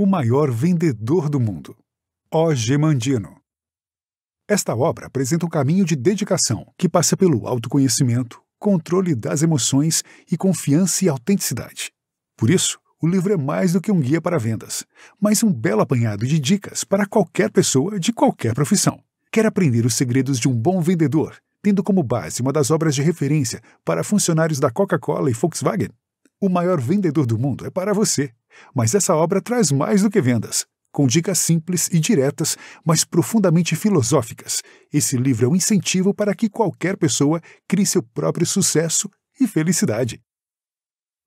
o maior vendedor do mundo, O. G. Mandino. Esta obra apresenta um caminho de dedicação que passa pelo autoconhecimento, controle das emoções e confiança e autenticidade. Por isso, o livro é mais do que um guia para vendas, mas um belo apanhado de dicas para qualquer pessoa de qualquer profissão. Quer aprender os segredos de um bom vendedor, tendo como base uma das obras de referência para funcionários da Coca-Cola e Volkswagen? O maior vendedor do mundo é para você. Mas essa obra traz mais do que vendas. Com dicas simples e diretas, mas profundamente filosóficas, esse livro é um incentivo para que qualquer pessoa crie seu próprio sucesso e felicidade.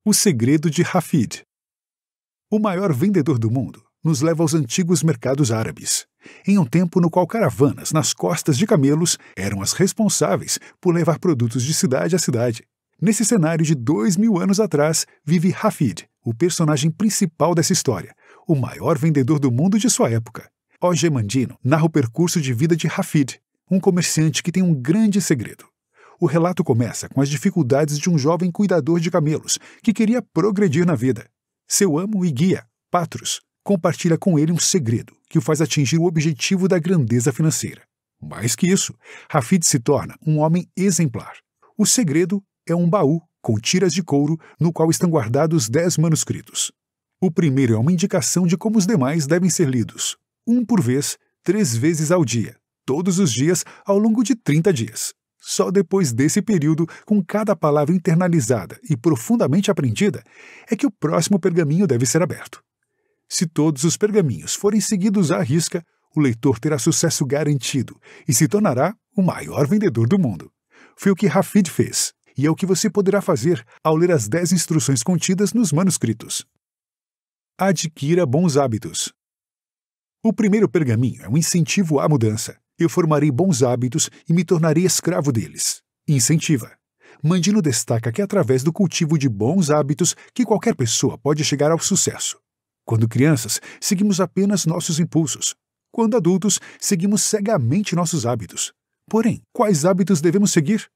O Segredo de Hafid O maior vendedor do mundo nos leva aos antigos mercados árabes, em um tempo no qual caravanas nas costas de camelos eram as responsáveis por levar produtos de cidade a cidade. Nesse cenário de dois mil anos atrás, vive Rafid, o personagem principal dessa história, o maior vendedor do mundo de sua época. O.G. Mandino narra o percurso de vida de Rafid, um comerciante que tem um grande segredo. O relato começa com as dificuldades de um jovem cuidador de camelos que queria progredir na vida. Seu amo e guia, Patros, compartilha com ele um segredo que o faz atingir o objetivo da grandeza financeira. Mais que isso, Rafid se torna um homem exemplar. O segredo é um baú com tiras de couro no qual estão guardados dez manuscritos. O primeiro é uma indicação de como os demais devem ser lidos, um por vez, três vezes ao dia, todos os dias ao longo de 30 dias. Só depois desse período, com cada palavra internalizada e profundamente aprendida, é que o próximo pergaminho deve ser aberto. Se todos os pergaminhos forem seguidos à risca, o leitor terá sucesso garantido e se tornará o maior vendedor do mundo. Foi o que Rafid fez e é o que você poderá fazer ao ler as 10 instruções contidas nos manuscritos. Adquira bons hábitos. O primeiro pergaminho é um incentivo à mudança. Eu formarei bons hábitos e me tornarei escravo deles. Incentiva. Mandino destaca que é através do cultivo de bons hábitos que qualquer pessoa pode chegar ao sucesso. Quando crianças, seguimos apenas nossos impulsos. Quando adultos, seguimos cegamente nossos hábitos. Porém, quais hábitos devemos seguir?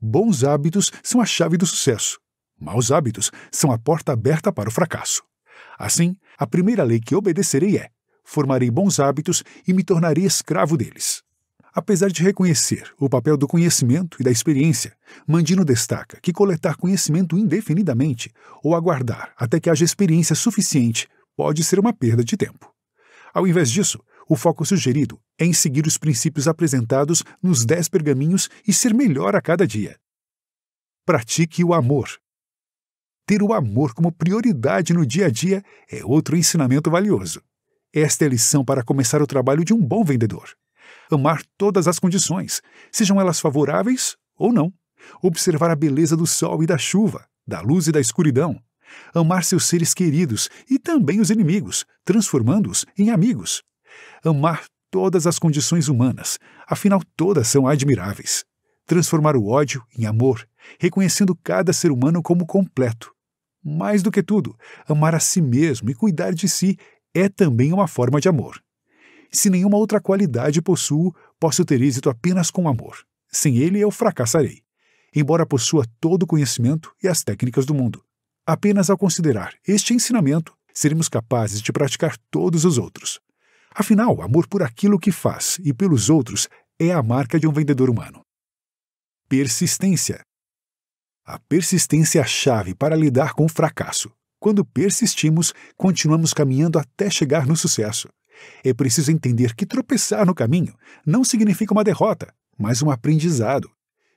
Bons hábitos são a chave do sucesso. Maus hábitos são a porta aberta para o fracasso. Assim, a primeira lei que obedecerei é: formarei bons hábitos e me tornarei escravo deles. Apesar de reconhecer o papel do conhecimento e da experiência, Mandino destaca que coletar conhecimento indefinidamente ou aguardar até que haja experiência suficiente pode ser uma perda de tempo. Ao invés disso, o foco sugerido é em seguir os princípios apresentados nos dez pergaminhos e ser melhor a cada dia. Pratique o amor. Ter o amor como prioridade no dia a dia é outro ensinamento valioso. Esta é a lição para começar o trabalho de um bom vendedor. Amar todas as condições, sejam elas favoráveis ou não. Observar a beleza do sol e da chuva, da luz e da escuridão. Amar seus seres queridos e também os inimigos, transformando-os em amigos amar todas as condições humanas, afinal todas são admiráveis. Transformar o ódio em amor, reconhecendo cada ser humano como completo. Mais do que tudo, amar a si mesmo e cuidar de si é também uma forma de amor. Se nenhuma outra qualidade possuo, posso ter êxito apenas com amor. Sem ele, eu fracassarei, embora possua todo o conhecimento e as técnicas do mundo. Apenas ao considerar este ensinamento, seremos capazes de praticar todos os outros, Afinal, amor por aquilo que faz e pelos outros é a marca de um vendedor humano. Persistência. A persistência é a chave para lidar com o fracasso. Quando persistimos, continuamos caminhando até chegar no sucesso. É preciso entender que tropeçar no caminho não significa uma derrota, mas um aprendizado.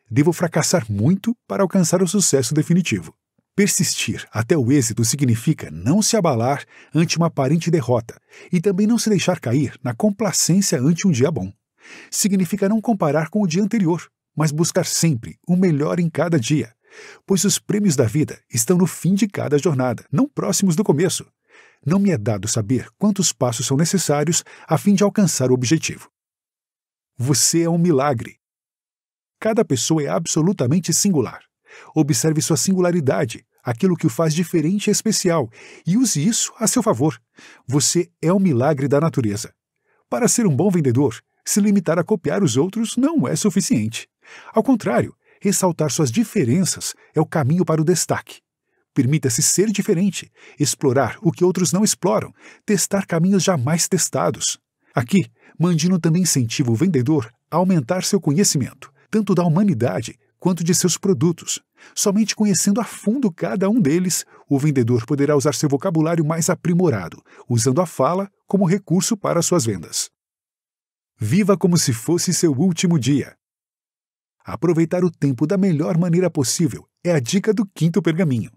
Devo fracassar muito para alcançar o sucesso definitivo. Persistir até o êxito significa não se abalar ante uma aparente derrota e também não se deixar cair na complacência ante um dia bom. Significa não comparar com o dia anterior, mas buscar sempre o melhor em cada dia, pois os prêmios da vida estão no fim de cada jornada, não próximos do começo. Não me é dado saber quantos passos são necessários a fim de alcançar o objetivo. Você é um milagre. Cada pessoa é absolutamente singular. Observe sua singularidade aquilo que o faz diferente e especial, e use isso a seu favor. Você é um milagre da natureza. Para ser um bom vendedor, se limitar a copiar os outros não é suficiente. Ao contrário, ressaltar suas diferenças é o caminho para o destaque. Permita-se ser diferente, explorar o que outros não exploram, testar caminhos jamais testados. Aqui, Mandino também incentiva o vendedor a aumentar seu conhecimento, tanto da humanidade quanto de seus produtos. Somente conhecendo a fundo cada um deles, o vendedor poderá usar seu vocabulário mais aprimorado, usando a fala como recurso para suas vendas. Viva como se fosse seu último dia. Aproveitar o tempo da melhor maneira possível é a dica do quinto pergaminho.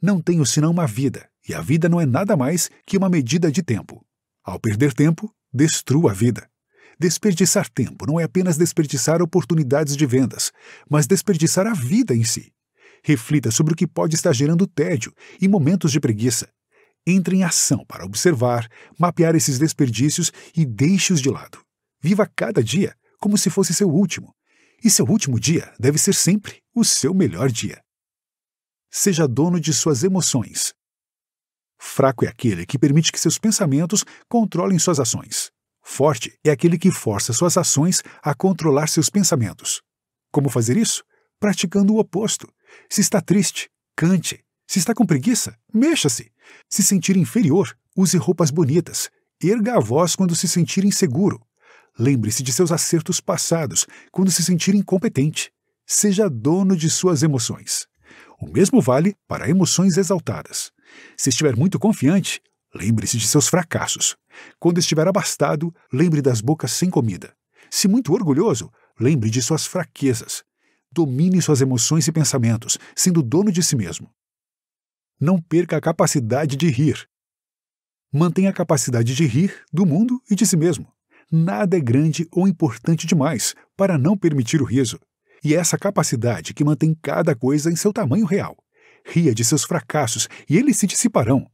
Não tenho senão uma vida, e a vida não é nada mais que uma medida de tempo. Ao perder tempo, destrua a vida. Desperdiçar tempo não é apenas desperdiçar oportunidades de vendas, mas desperdiçar a vida em si. Reflita sobre o que pode estar gerando tédio e momentos de preguiça. Entre em ação para observar, mapear esses desperdícios e deixe-os de lado. Viva cada dia como se fosse seu último. E seu último dia deve ser sempre o seu melhor dia. Seja dono de suas emoções. Fraco é aquele que permite que seus pensamentos controlem suas ações. Forte é aquele que força suas ações a controlar seus pensamentos. Como fazer isso? Praticando o oposto. Se está triste, cante. Se está com preguiça, mexa-se. Se sentir inferior, use roupas bonitas. Erga a voz quando se sentir inseguro. Lembre-se de seus acertos passados quando se sentir incompetente. Seja dono de suas emoções. O mesmo vale para emoções exaltadas. Se estiver muito confiante, Lembre-se de seus fracassos. Quando estiver abastado, lembre das bocas sem comida. Se muito orgulhoso, lembre de suas fraquezas. Domine suas emoções e pensamentos, sendo dono de si mesmo. Não perca a capacidade de rir. Mantenha a capacidade de rir do mundo e de si mesmo. Nada é grande ou importante demais para não permitir o riso. E é essa capacidade que mantém cada coisa em seu tamanho real. Ria de seus fracassos e eles se dissiparão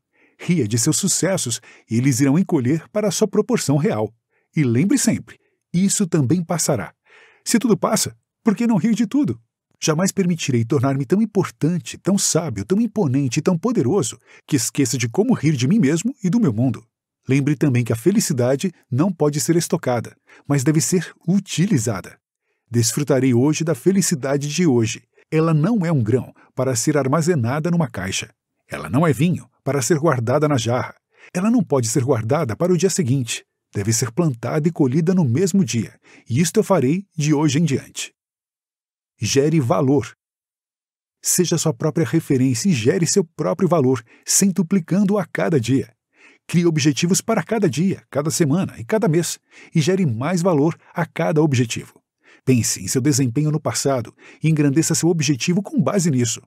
ria de seus sucessos e eles irão encolher para sua proporção real. E lembre sempre, isso também passará. Se tudo passa, por que não rir de tudo? Jamais permitirei tornar-me tão importante, tão sábio, tão imponente e tão poderoso que esqueça de como rir de mim mesmo e do meu mundo. Lembre também que a felicidade não pode ser estocada, mas deve ser utilizada. Desfrutarei hoje da felicidade de hoje. Ela não é um grão para ser armazenada numa caixa. Ela não é vinho para ser guardada na jarra. Ela não pode ser guardada para o dia seguinte. Deve ser plantada e colhida no mesmo dia, e isto eu farei de hoje em diante. Gere valor. Seja sua própria referência e gere seu próprio valor, centuplicando-o a cada dia. Crie objetivos para cada dia, cada semana e cada mês, e gere mais valor a cada objetivo. Pense em seu desempenho no passado e engrandeça seu objetivo com base nisso.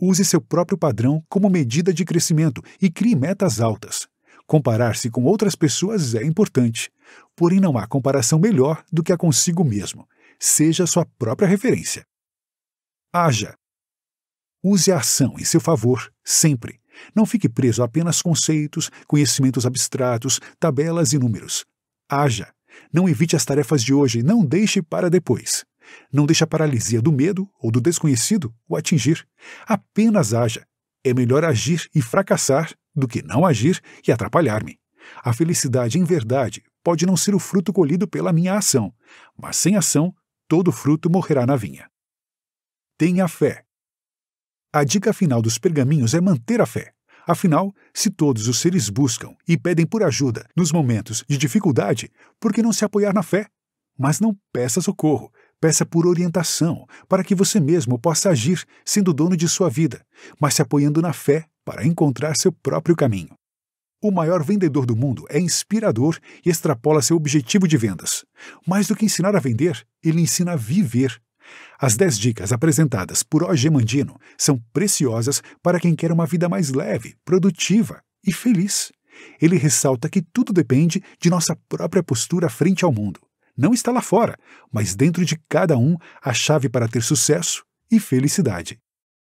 Use seu próprio padrão como medida de crescimento e crie metas altas. Comparar-se com outras pessoas é importante, porém não há comparação melhor do que a consigo mesmo. Seja sua própria referência. Haja. Use a ação em seu favor, sempre. Não fique preso a apenas conceitos, conhecimentos abstratos, tabelas e números. Haja. Não evite as tarefas de hoje, não deixe para depois. Não deixe a paralisia do medo ou do desconhecido o atingir. Apenas haja. É melhor agir e fracassar do que não agir e atrapalhar-me. A felicidade, em verdade, pode não ser o fruto colhido pela minha ação, mas sem ação, todo fruto morrerá na vinha. Tenha fé. A dica final dos pergaminhos é manter a fé. Afinal, se todos os seres buscam e pedem por ajuda nos momentos de dificuldade, por que não se apoiar na fé? Mas não peça socorro, Peça por orientação, para que você mesmo possa agir sendo dono de sua vida, mas se apoiando na fé para encontrar seu próprio caminho. O maior vendedor do mundo é inspirador e extrapola seu objetivo de vendas. Mais do que ensinar a vender, ele ensina a viver. As 10 dicas apresentadas por O.G. Mandino são preciosas para quem quer uma vida mais leve, produtiva e feliz. Ele ressalta que tudo depende de nossa própria postura frente ao mundo não está lá fora, mas dentro de cada um a chave para ter sucesso e felicidade.